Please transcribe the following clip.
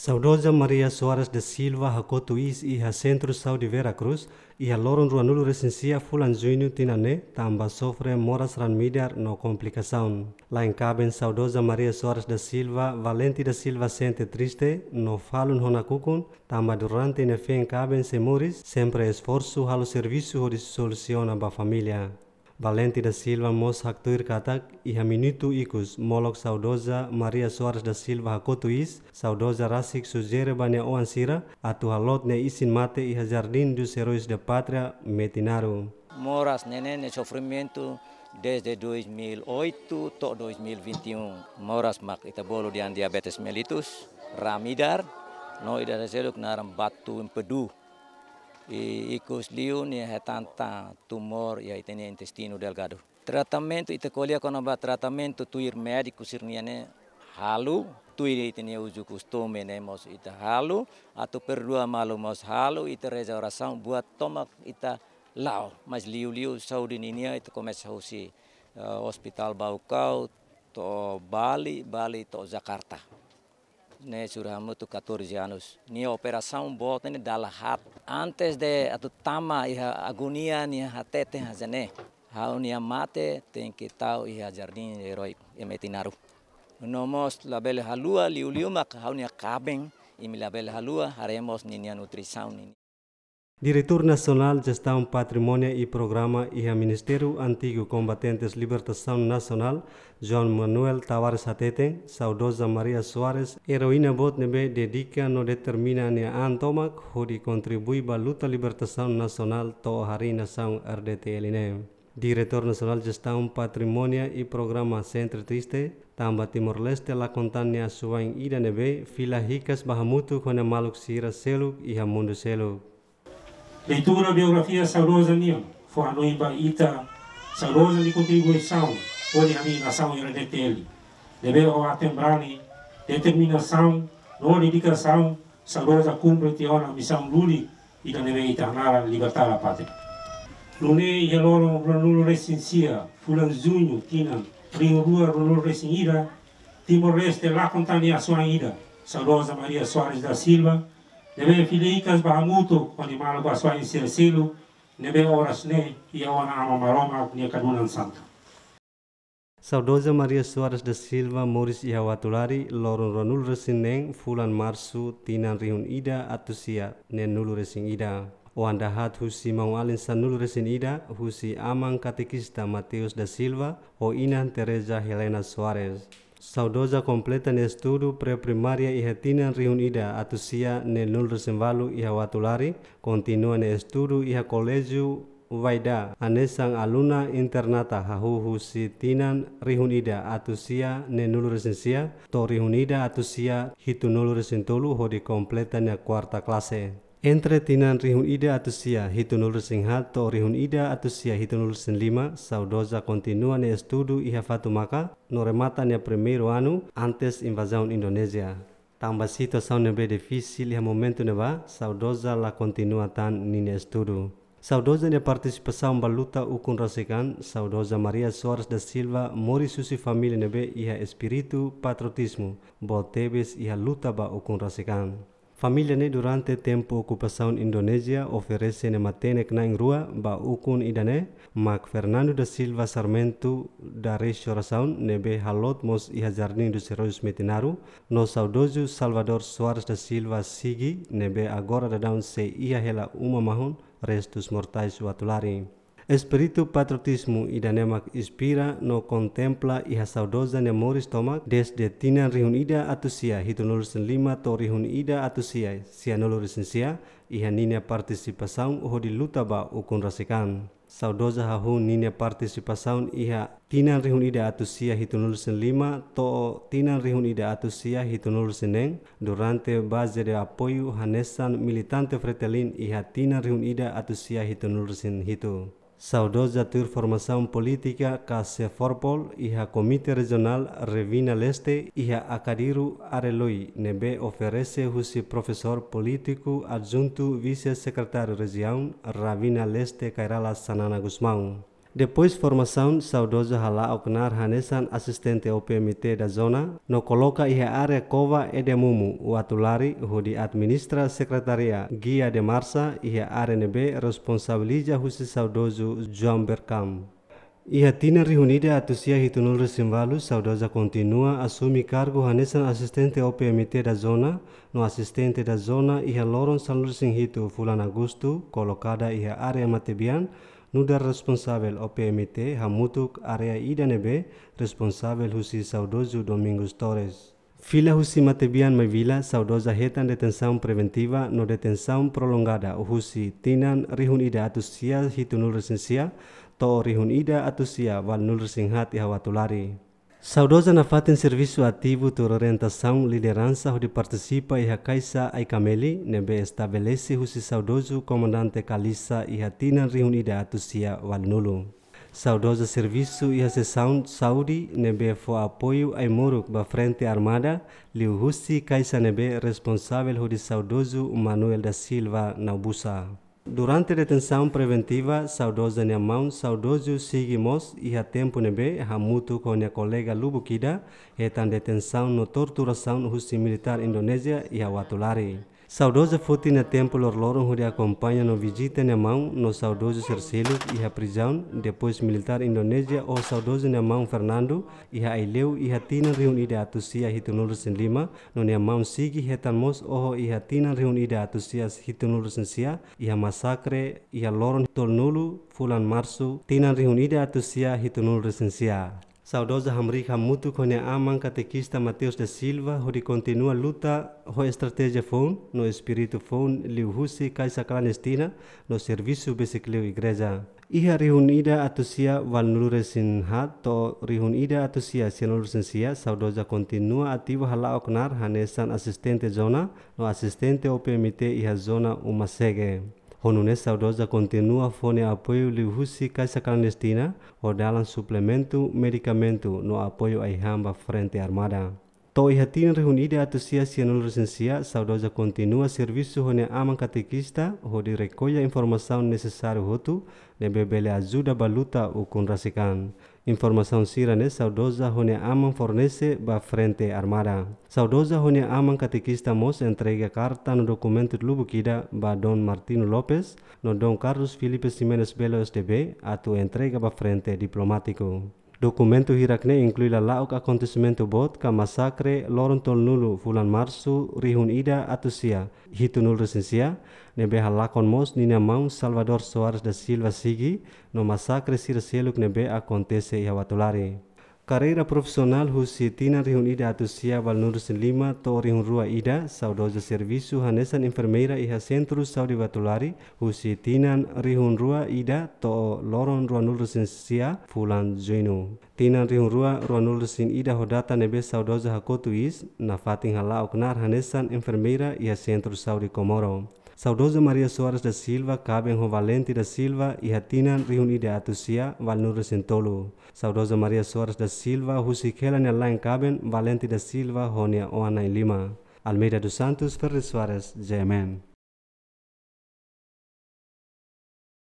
Saudosa Maria Soares da Silva, Hakotuis e a Centro de Vera Cruz e a Loron Ruanulo Recensia Fulanzinho Tinané, também sofre moras ranmidar no complicação. Lá em Caben, Saudosa Maria Soares da Silva, Valente da Silva sente triste, no falun honakukun, também durante a fé em Caben se mores, sempre esforço halo serviço de solução à família. Valente da Silva mos haktur katak iha e minitu ikus molok saudoza Maria Suarez da Silva hakotu is saudoza rasik sujere bane oan sira atu halot ne isin mate iha e jardin du serois de patria metinaru. Moras nene ne sofrimento desde 2008 to 2021. E um. Moras mak ita bolu dian diabetes mellitus, ramidar, no ida seluk naram batu empedu e nih è hetanta tumor itu nih intestino delgado. Tratamento ite kolia kono ba tratamento tuir ir médico sirniane halu tuir itu nih uju kustome nih mos itu halu atau perdua malu mos halu reza rasang buat tomak itu lau mas liu liu saudi Nia itu komes hosi e, hospital Baukau to Bali Bali to Jakarta né, juramos tu 14 anos. Ni operação bota ni dalahat. Antes de a tu tama e a agonia ni a tete hazene. Ha unia mate tem que tal e a jardim herói e metinaru. Nomos label halua liuliumak ha unia cabem e mi label halua haremos nia nutrição ni. Diretor Nasional de Gestão Patrimônio e Programa e a Ministério Antigo Combatentes Libertação Nacional, João Manuel Tavares Ateten, saudosa Maria Soares, heroína botnebe dedica no determina ne antomak, huri contribui ba luta libertação nacional to hari nação RDTL ne. Diretor Nacional Gestão Patrimônio e Programa Centro Triste, Tamba Timor-Leste la contania suain ida nebe, fila hikas bahamutu kone maluk sira seluk iha mundu seluk. Leitura biografia saudosa nil foi a noiva Ita, saudosa de contribuição, foi a minha nação e redetele. Deve o atembrane, determinação, não dedicação, saudosa cumpre te a missão luli e da deve eternara libertar a pátria. Lune e loro planulo recensia, fulanzunho, tina, rio rua rulo recinira, Timor-Leste lá a sua ida, saudosa Maria Soares da Silva, nebe filikas kas bahamuto oni malo baswa in sirselu nebe oras ne iawan ama maroma nia kadunan santo Saudoza Maria Suarez da Silva Moris Ihawatulari Loron Ronul Resineng Fulan Marsu Tinan Rihun Ida Atusia Nenulu Resing Ida Wandahat husi maualin sanul resin ida husi amang Katikista Mateus da Silva Oinan Teresa Helena Suarez Saudosa completan estudo pre primaria e retinan reunida atusia ne nul resenvalu iha watulari, continua ne estudo colégio Waida anesang aluna internata hahuhu sitinan rihunida atusia ne nulu resensia to rihunida atusia hitu nulu resentulu hodi kompletan ya kuarta klase. Entre tinan rihun ida atusia hitunul sin hato rihun ida atusia hitunul sing lima saudosa kontinua ne estudu iha fatu maka no remata ne primeiro anu antes invasão Indonesia. Tambasita saun nebe liha momentu ne ba saudosa la kontinua tan nine estudu. Saudosa ne partisipasau baluta ukun rasikan, saudosa Maria Soares da Silva, mori susi ne be iha espiritu patriotismo, botebes iha luta ba ukun rasikan ne durante tempo ocupação Indonésia oferece ne matenek na rua ba ukun idane Mac Fernando da Silva Sarmento da restauração be halot mos i jardim dos heróis metinaru no saudoso Salvador Soares da Silva Sigi be agora da down se iha hela uma mahon restos mortais watulari. Espiritu patriotismo y Danemark inspira no contempla y saudosa memorias tomac desde tinan reunida atusia hitonulusen lima to reunida atusia sianulusen sia y nina participación uho di lutaba ukun rasikan. Saudosa hahu nina participación iha tinan reunida atusia hitonulusen lima to tinan reunida atusia hitonulusen neng durante base de apoyo hanesan militante fretelin iha tinan reunida atusia hitonulusen hitu. saudosa turformação política Caseforpol e a Comitê Regional Revina Leste e a Acariru Areloi nebe oferece o professor político adjunto vice-secretário região Ravina Leste Cairala Sanana Guzmão. Depois formação, saudoso halá oknar hanesan assistente OPMT da zona, no coloca ihe área cova e de mumu, o atulari, di administra secretaria, guia de marsa, ihe RNB responsabiliza husi saudoso João Bercam. Ia tina reunida a Tucia Ritunul Resimvalu, saudosa continua, assume cargo Hanesan assistente OPMT da zona, no assistente da zona Ia Loron Sanlur Singhito, fulan agustu, colocada Ia área Matebian, nudar responsabel o hamutuk area area idanebe responsabel husi saudoso Domingos Torres. Fila husi matebian mai vila saudosa hetan detensaun preventiva no detensaun prolongada o husi tinan rihun ida atusia hitunul resensia to rihun ida atusia wal nul resinghat ihawatulari. Saudosa na fatin serviço ativo de Lideransa liderança onde participa e a Caixa Aikameli, nebe estabelesi husi saudoso komandante kalisa e a Tina reunida atusia Walnulu. Saudosa servisu e a sessão de nebe foi apoio a Moruk ba frente armada, liu husi kaisa nebe responsável onde saudoso Manuel da Silva Naubusa. Durante a detenção preventiva, saudosa minha mão, saudoso seguimos e a tempo nebe, hamuto com minha colega Lubukida, e tan detenção no torturação no militar Indonésia e a Watulari. Saudoso Saudosa Fotina Templo Lorong onde acompanha no visita mão no saudoso Cercelo e a prisão, depois militar Indonésia, o saudoso mão Fernando e a Ileu e a Tina reunida a Tusia Hitunurus em Lima, no mão Sigi Retanmos, o e a Tina reunida a Tusia Hitunurus em Sia, e a massacre e a Lorong Tornulo, Fulan Março, Tina reunida a Tusia Hitunurus em Sia. Saudosa Hamrica Mutu Konya Aman Catequista Mateus da Silva, que continua a luta com a estratégia FON, no espírito FON e Caixa Clandestina, no serviço Becicleu Igreja. Iha reunida atusia valnure sinhat to reunida atusia senor sensia saudosa continua ativo hala oknar hanesan assistente zona no assistente OPMT iha zona uma segue. Honune saudosa continua fone apoio lihusika Kaisa e clandestina o dalam suplemento medicamento no apoio à Ihamba Frente Armada sia reunida associação no licencia, saudosa continua servisu rone aman katekista ho di rekoya informação ho tu de bebele azuda baluta o conrasikan. Informação sirane saudosa rone aman fornece ba frente armada. Saudosa rone aman katekista mos entrega carta no lubu lubukida ba Don Martino Lopes, no Don Carlos Felipe Simenes Belo SDB, atau entrega ba frente diplomático. Dokumentu hirakne inklui la lauk acontecimento bot ka masakre loron tol nulu fulan marsu rihun ida atusia hitu nul resensia nebe halakon mos nina maung Salvador Soares da Silva sigi no masakre sir seluk nebe acontece watulari. Carreira profissional husitina sia wal nurus lima to rua ida saudosa servisu hanesan enfermeira iha sentru saudi batulari husitinan rihun rua ida to loron rua nurus sia fulan joinu tinan rihun rua rua nulusin ida hodata nebe saudosa hakotuis is na fatin halauk nar hanesan enfermeira iha sentru saudi komoro Saudosa María Soares da Silva, Cabenho Valente da Silva e Hatinan Reunida Tucia, Valnur Sentolo. Saudosa María Soares da Silva, y Nelain Caben, Valente da Silva, Jonia, Oana y Lima. Almeida dos Santos, Ferre Soares, Jemen.